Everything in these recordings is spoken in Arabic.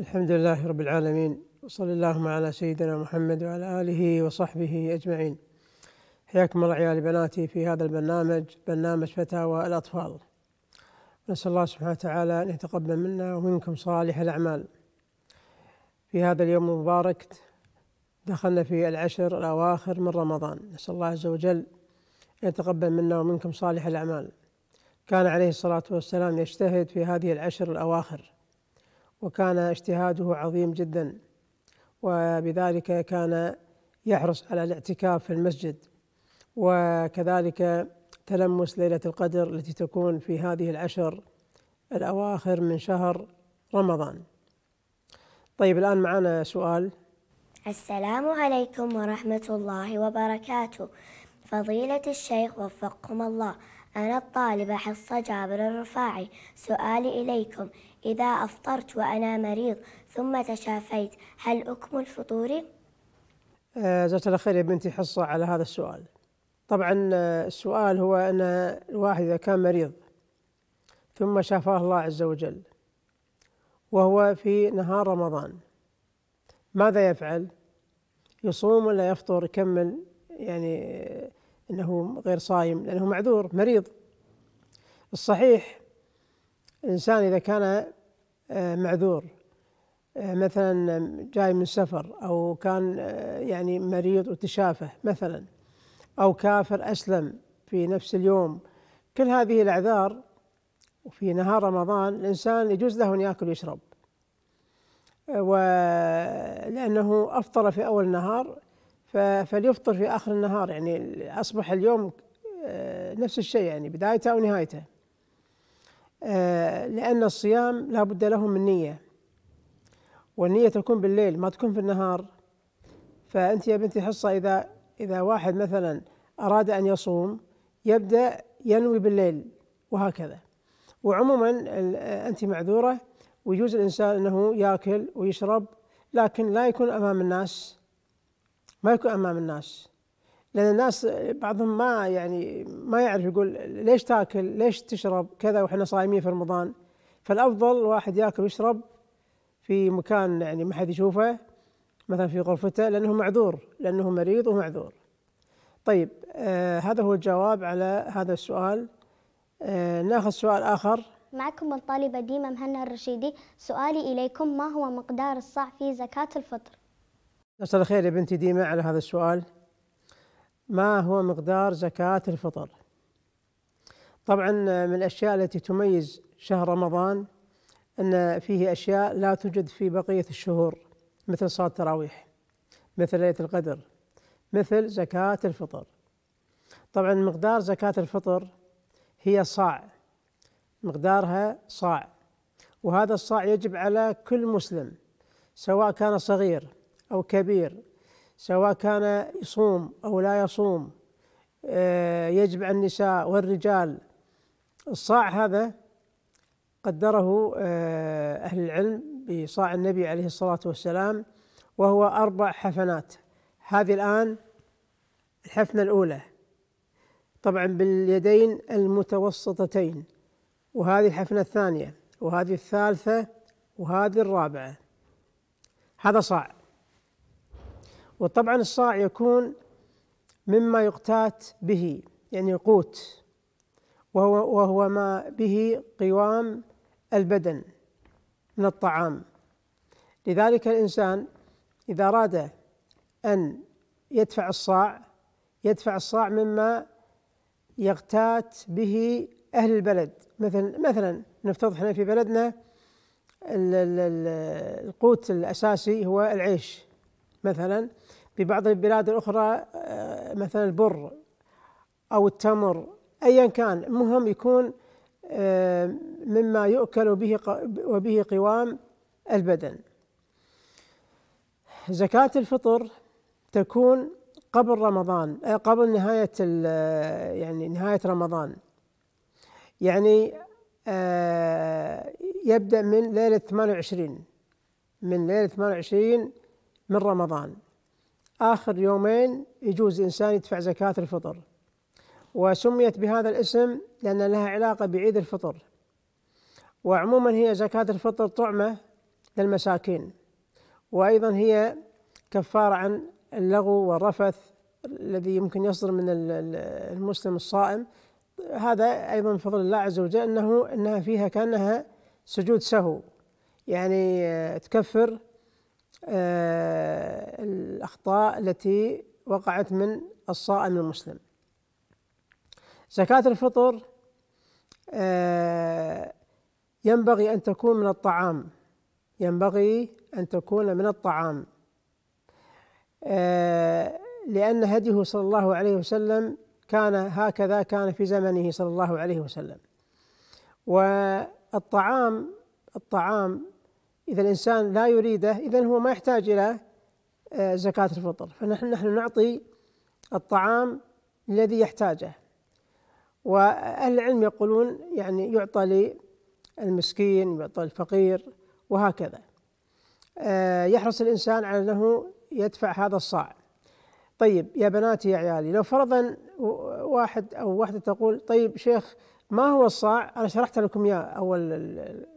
الحمد لله رب العالمين وصلى اللهم على سيدنا محمد وعلى آله وصحبه أجمعين حياكم الله عيالي بناتي في هذا البرنامج برنامج فتاوى الأطفال نسأل الله سبحانه وتعالى أن يتقبل منا ومنكم صالح الأعمال في هذا اليوم المبارك دخلنا في العشر الأواخر من رمضان نسأل الله عز وجل أن يتقبل منا ومنكم صالح الأعمال كان عليه الصلاة والسلام يجتهد في هذه العشر الأواخر وكان اجتهاده عظيم جدا وبذلك كان يحرص على الاعتكاف في المسجد وكذلك تلمس ليله القدر التي تكون في هذه العشر الاواخر من شهر رمضان. طيب الان معنا سؤال السلام عليكم ورحمه الله وبركاته فضيله الشيخ وفقكم الله أنا الطالبة حصة جابر الرفاعي سؤالي إليكم إذا أفطرت وأنا مريض ثم تشافيت هل أكمل فطوري؟ آه، جزاك الله خير يا بنتي حصة على هذا السؤال طبعا آه، السؤال هو أن الواحد إذا كان مريض ثم شافاه الله عز وجل وهو في نهار رمضان ماذا يفعل؟ يصوم ولا يفطر يكمل يعني آه، انه غير صايم لانه معذور مريض الصحيح الإنسان إذا كان آه، معذور آه، مثلا جاي من سفر أو كان آه، يعني مريض وتشافه مثلا أو كافر أسلم في نفس اليوم كل هذه الأعذار وفي نهار رمضان الإنسان يجوز له أن يأكل ويشرب ولأنه أفطر في أول النهار فليفطر في آخر النهار يعني أصبح اليوم نفس الشيء يعني بدايته أو نهايته آه، لأن الصيام لا بد له من نية والنية تكون بالليل ما تكون في النهار فأنت يا بنتي حصة إذا إذا واحد مثلا أراد أن يصوم يبدأ ينوي بالليل وهكذا وعموما آه، أنت معذورة ويجوز الإنسان أنه يأكل ويشرب لكن لا يكون أمام الناس ما يكون أمام الناس لان الناس بعضهم ما يعني ما يعرف يقول ليش تاكل ليش تشرب كذا واحنا صايمين في رمضان فالافضل الواحد ياكل ويشرب في مكان يعني ما حد يشوفه مثلا في غرفته لانه معذور لانه مريض ومعذور طيب آه هذا هو الجواب على هذا السؤال آه ناخذ سؤال اخر معكم الطالبة ديما مهنا الرشيدي سؤالي إليكم ما هو مقدار الصاع في زكاة الفطر؟ مساء الخير يا بنتي ديما على هذا السؤال ما هو مقدار زكاة الفطر طبعا آه، من الأشياء التي تميز شهر رمضان أن فيه أشياء لا توجد في بقية الشهور مثل صلاة التراويح مثل ليلة القدر مثل زكاة الفطر طبعا مقدار زكاة الفطر هي صاع مقدارها صاع وهذا الصاع يجب على كل مسلم سواء كان صغير أو كبير سواء كان يصوم أو لا يصوم آه، يجب على النساء والرجال الصاع هذا قدره آه، أهل العلم بصاع النبي عليه الصلاة والسلام وهو أربع حفنات هذه الآن الحفنة الأولى طبعا باليدين المتوسطتين وهذه الحفنة الثانية وهذه الثالثة وهذه الرابعة هذا صاع وطبعا الصاع يكون مما يقتات به يعني القوت وهو, وهو ما به قوام البدن من الطعام لذلك الإنسان إذا أراد أن يدفع الصاع يدفع الصاع مما يقتات به أهل البلد مثلا مثلا نفترض احنا في بلدنا القوت الأساسي هو العيش مثلا ببعض البلاد الأخرى آه، مثلا البر أو التمر أيا كان المهم يكون آه، مما يؤكل به وبه قوام البدن زكاة الفطر تكون قبل رمضان آه، قبل نهاية يعني نهاية رمضان يعني يبدأ من ليلة 28 من ليلة 28 من رمضان آخر يومين يجوز إنسان يدفع زكاة الفطر وسميت بهذا الاسم لأن لها علاقة بعيد الفطر وعموما هي زكاة الفطر طعمة للمساكين وأيضا هي كفارة عن اللغو والرفث الذي يمكن يصدر من المسلم الصائم هذا أيضا من فضل الله عز وجل أنه أنها فيها كأنها سجود سهو يعني آه، تكفر آه، الأخطاء التي وقعت من الصائم المسلم زكاة الفطر آه، ينبغي أن تكون من الطعام ينبغي أن تكون من الطعام آه، لأن هديه صلى الله عليه وسلم كان هكذا كان في زمنه صلى الله عليه وسلم والطعام الطعام إذا الإنسان لا يريده إذا هو ما يحتاج إلى آه، زكاة الفطر فنحن نحن نعطي الطعام الذي يحتاجه وأهل العلم يقولون يعني يعطى للمسكين يعطى الفقير وهكذا آه، يحرص الإنسان على أنه يدفع هذا الصاع طيب يا بناتي يا عيالي لو فرضا واحد أو واحدة تقول طيب شيخ ما هو الصاع أنا شرحت لكم إياه أول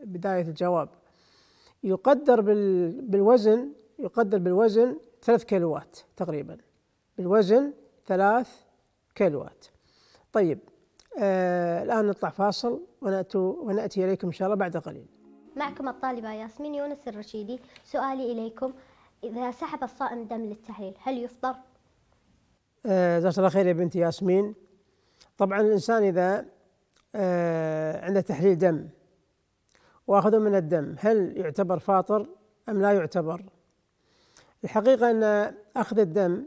بداية الجواب يقدر بالوزن يقدر بالوزن ثلاث كيلوات تقريبا بالوزن ثلاث كيلوات طيب آه الآن نطلع فاصل ونأتي, ونأتي إليكم إن شاء الله بعد قليل معكم الطالبة ياسمين يونس الرشيدي سؤالي إليكم إذا سحب الصائم دم للتحليل هل يفطر؟ آه، جزاك آه الله خير يا بنتي ياسمين طبعا الإنسان إذا آه عنده تحليل دم واخذوا من الدم هل يعتبر فاطر أم لا يعتبر الحقيقة أن أخذ الدم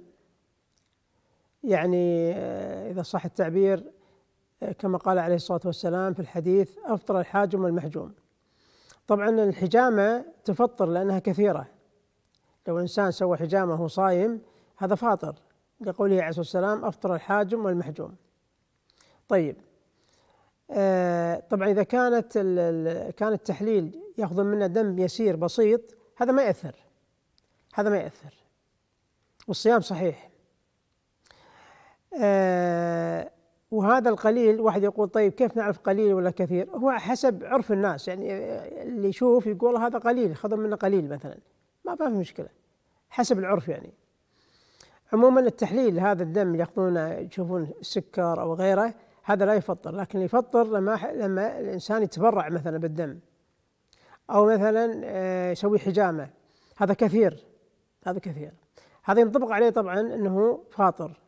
يعني آه، إذا صح التعبير آه، كما قال عليه الصلاة والسلام في الحديث أفطر الحاجم والمحجوم طبعا الحجامة تفطر لأنها كثيرة لو إنسان سوى حجامة وهو صايم هذا فاطر لقوله عليه الصلاة والسلام أفطر الحاجم والمحجوم طيب آه، طبعا اذا كانت كان التحليل ياخذ منه دم يسير بسيط هذا ما ياثر هذا ما ياثر والصيام صحيح آه، وهذا القليل واحد يقول طيب كيف نعرف قليل ولا كثير هو حسب عرف الناس يعني اللي يشوف يقول هذا قليل خذ منه قليل مثلا ما في مشكله حسب العرف يعني عموما التحليل هذا الدم ياخذونه يشوفون السكر او غيره هذا لا يفطر لكن يفطر لما لما الانسان يتبرع مثلا بالدم او مثلا آه، يسوي حجامه هذا كثير هذا كثير هذا ينطبق عليه طبعا انه فاطر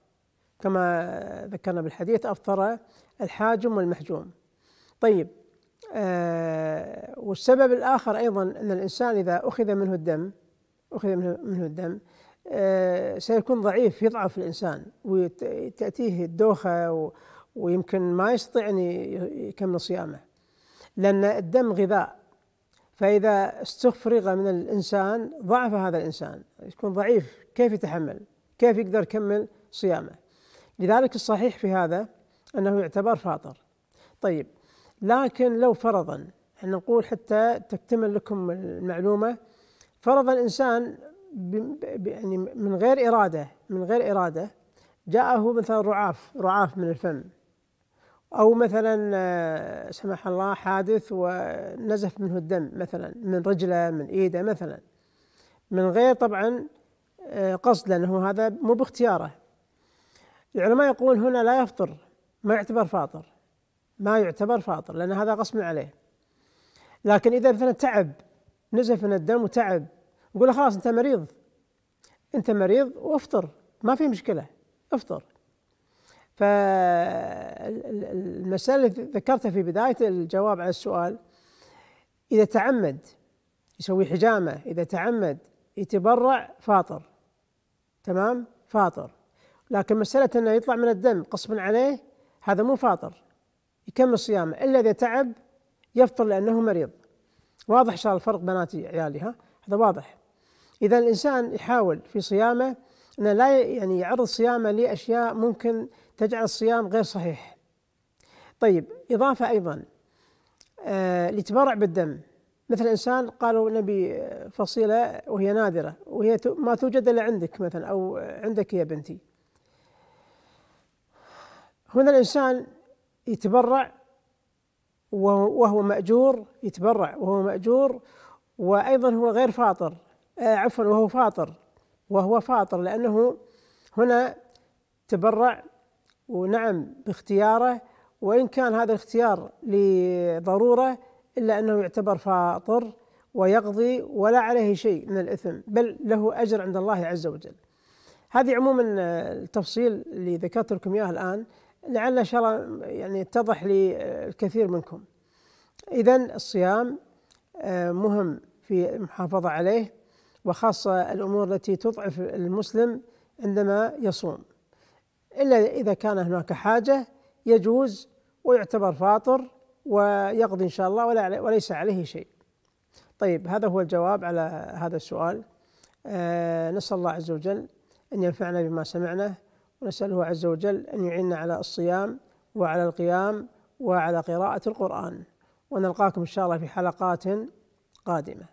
كما ذكرنا بالحديث افطر الحاجم والمحجوم طيب آه، والسبب الاخر ايضا ان الانسان اذا اخذ منه الدم اخذ منه, منه الدم آه، سيكون ضعيف يضعف الانسان وتاتيه الدوخه ويمكن ما يستطيع أن يكمل صيامه لأن الدم غذاء فإذا استفرغ من الإنسان ضعف هذا الإنسان يكون ضعيف كيف يتحمل كيف يقدر يكمل صيامه لذلك الصحيح في هذا أنه يعتبر فاطر طيب لكن لو فرضا احنا نقول حتى تكتمل لكم المعلومة فرض الإنسان يعني من غير إرادة من غير إرادة جاءه مثلا رعاف رعاف من الفم أو مثلا آه، سمح الله حادث ونزف منه الدم مثلا من رجله من إيده مثلا من غير طبعا آه، قصد لأنه هذا مو باختياره العلماء يقولون هنا لا يفطر ما يعتبر فاطر ما يعتبر فاطر لأن هذا غصب عليه لكن إذا مثلا تعب نزف من الدم وتعب يقول خلاص أنت مريض أنت مريض وافطر ما في مشكلة افطر فالمسألة اللي ذكرتها في بداية الجواب على السؤال إذا تعمد يسوي حجامة إذا تعمد يتبرع فاطر تمام فاطر لكن مسألة أنه يطلع من الدم قصبا عليه هذا مو فاطر يكمل صيامه إلا إذا تعب يفطر لأنه مريض واضح شاء الفرق بناتي عيالي ها هذا واضح إذا الإنسان يحاول في صيامه أنه لا يعني يعرض صيامه لأشياء ممكن تجعل الصيام غير صحيح طيب إضافة أيضا آه لتبرع بالدم مثل إنسان قالوا نبي آه، فصيلة وهي نادرة وهي ما توجد إلا عندك مثلا أو عندك يا بنتي هنا الإنسان يتبرع وهو مأجور يتبرع وهو مأجور وأيضا هو غير فاطر آه، عفوا وهو فاطر وهو فاطر لأنه هنا تبرع ونعم باختياره وإن كان هذا الاختيار لضرورة إلا أنه يعتبر فاطر ويقضي ولا عليه شيء من الإثم بل له أجر عند الله عز وجل هذه عموما آه، التفصيل اللي ذكرت لكم إياه الآن لعل إن شاء الله يعني يتضح للكثير منكم إذا الصيام آه، مهم في المحافظة عليه وخاصة الأمور التي تضعف المسلم عندما يصوم إلا إذا كان هناك حاجة يجوز ويعتبر فاطر ويقضي إن شاء الله ولا وليس عليه شيء طيب هذا هو الجواب على هذا السؤال أه نسأل الله عز وجل أن ينفعنا بما سمعنا ونسأله عز وجل أن يعيننا على الصيام وعلى القيام وعلى قراءة القرآن ونلقاكم إن شاء الله في حلقات قادمة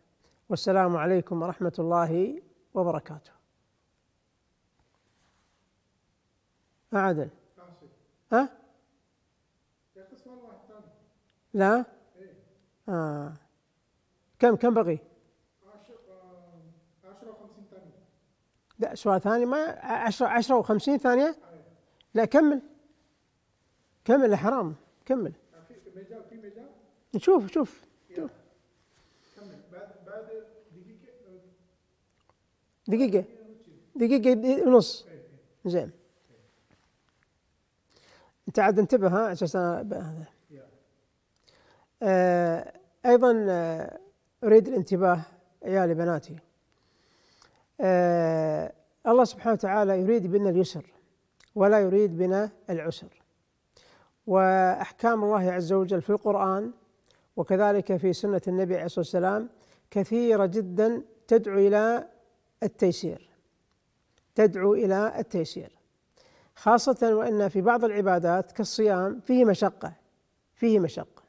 والسلام عليكم ورحمة الله وبركاته ما عدل ها؟ لا إيه. آه. كم كم بقي؟ 10 آه، و50 ثانية لا سؤال ثاني ما 10 10 و50 ثانية؟ إيه. لا كمل كمل حرام كمل نشوف شوف شوف كمل بعد بعد دقيقة آه، دقيقة دقيقة ونص إيه، زين انت عاد انتبه ها اساس هذا آه ايضا آه اريد الانتباه يا لبناتي آه الله سبحانه وتعالى يريد بنا اليسر ولا يريد بنا العسر واحكام الله عز وجل في القران وكذلك في سنه النبي عليه الصلاه والسلام كثيره جدا تدعو الى التيسير تدعو الى التيسير خاصة وأن في بعض العبادات كالصيام فيه مشقة فيه مشقة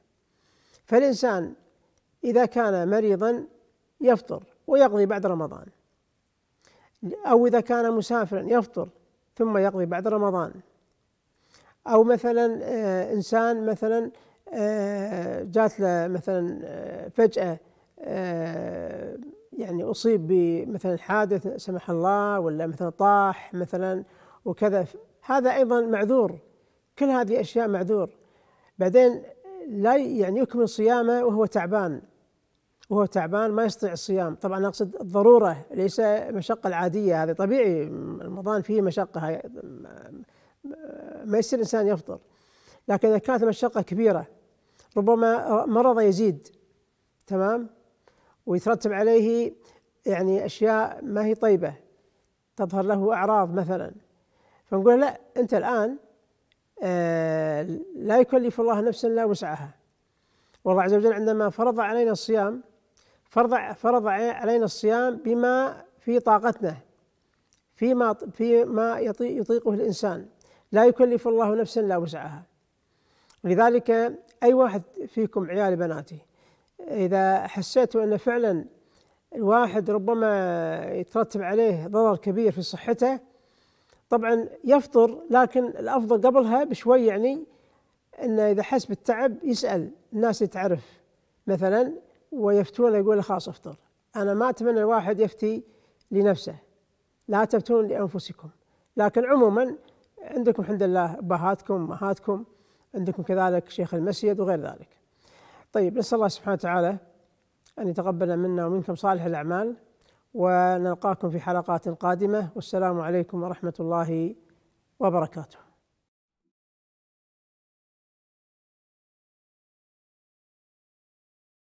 فالإنسان إذا كان مريضا يفطر ويقضي بعد رمضان أو إذا كان مسافرا يفطر ثم يقضي بعد رمضان أو مثلا آه، إنسان مثلا آه، جات له مثلا آه، فجأة يعني أصيب بمثلا حادث سمح الله ولا مثلا طاح مثلا وكذا هذا ايضا معذور كل هذه اشياء معذور بعدين لا يعني يكمل صيامه وهو تعبان وهو تعبان ما يستطيع الصيام طبعا اقصد الضروره ليس مشقه العاديه هذا طبيعي رمضان فيه مشقه ما يصير الانسان يفطر لكن اذا كانت مشقه كبيره ربما مرض يزيد تمام ويترتب عليه يعني اشياء ما هي طيبه تظهر له اعراض مثلا فنقول لا أنت الآن آه، لا يكلف الله نفسا لا وسعها والله عز وجل عندما فرض علينا الصيام فرض فرض علينا الصيام بما في طاقتنا فيما فيما يطيقه الانسان لا يكلف الله نفسا لا وسعها لذلك اي واحد فيكم عيال بناتي اذا حسيت ان فعلا الواحد ربما يترتب عليه ضرر كبير في صحته طبعا يفطر لكن الافضل قبلها بشوي يعني انه اذا حس بالتعب يسال الناس اللي تعرف مثلا ويفتون يقول خلاص افطر انا ما اتمنى الواحد يفتي لنفسه لا تفتون لانفسكم لكن عموما عندكم الحمد لله ابهاتكم امهاتكم عندكم كذلك شيخ المسجد وغير ذلك. طيب نسال الله سبحانه وتعالى ان يتقبل منا ومنكم صالح الاعمال ونلقاكم في حلقات قادمه والسلام عليكم ورحمه الله وبركاته